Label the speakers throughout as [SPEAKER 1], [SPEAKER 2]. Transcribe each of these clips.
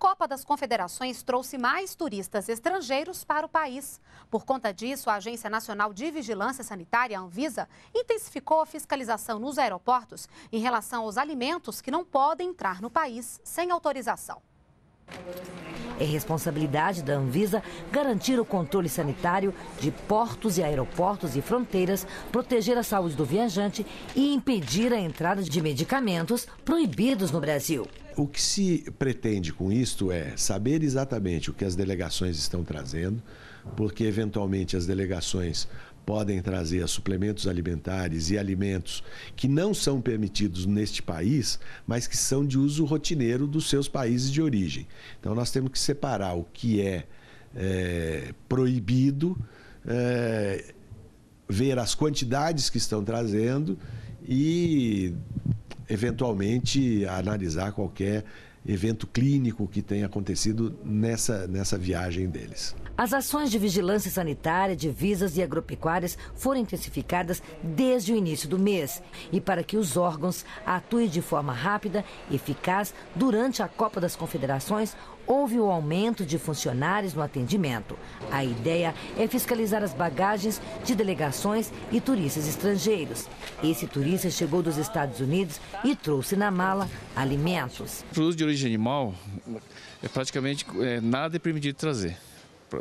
[SPEAKER 1] Copa das Confederações trouxe mais turistas estrangeiros para o país. Por conta disso, a Agência Nacional de Vigilância Sanitária, Anvisa, intensificou a fiscalização nos aeroportos em relação aos alimentos que não podem entrar no país sem autorização. É responsabilidade da Anvisa garantir o controle sanitário de portos e aeroportos e fronteiras, proteger a saúde do viajante e impedir a entrada de medicamentos proibidos no Brasil. O que
[SPEAKER 2] se pretende com isto é saber exatamente o que as delegações estão trazendo, porque eventualmente as delegações podem trazer suplementos alimentares e alimentos que não são permitidos neste país, mas que são de uso rotineiro dos seus países de origem. Então, nós temos que separar o que é, é proibido, é, ver as quantidades que estão trazendo e, eventualmente, analisar qualquer evento clínico que tenha acontecido nessa, nessa viagem deles.
[SPEAKER 1] As ações de vigilância sanitária, de visas e agropecuárias foram intensificadas desde o início do mês e para que os órgãos atuem de forma rápida e eficaz durante a Copa das Confederações, houve o aumento de funcionários no atendimento. A ideia é fiscalizar as bagagens de delegações e turistas estrangeiros. Esse turista chegou dos Estados Unidos e trouxe na mala alimentos.
[SPEAKER 3] Produtos de origem animal, é praticamente é, nada é permitido trazer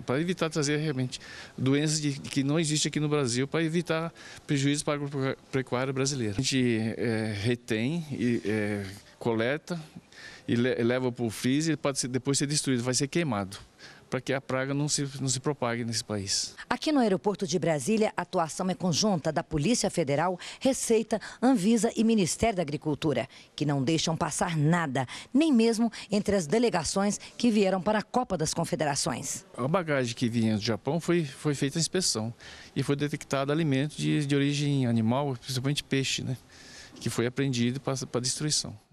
[SPEAKER 3] para evitar trazer realmente doenças de, que não existem aqui no Brasil, para evitar prejuízos para a agropecuária brasileira. A gente é, retém e é, coleta e leva para o freezer, pode depois ser destruído, vai ser queimado para que a praga não se, não se propague nesse país.
[SPEAKER 1] Aqui no aeroporto de Brasília, a atuação é conjunta da Polícia Federal, Receita, Anvisa e Ministério da Agricultura, que não deixam passar nada, nem mesmo entre as delegações que vieram para a Copa das Confederações.
[SPEAKER 3] A bagagem que vinha do Japão foi, foi feita a inspeção e foi detectado alimento de, de origem animal, principalmente peixe, né? que foi apreendido para, para destruição.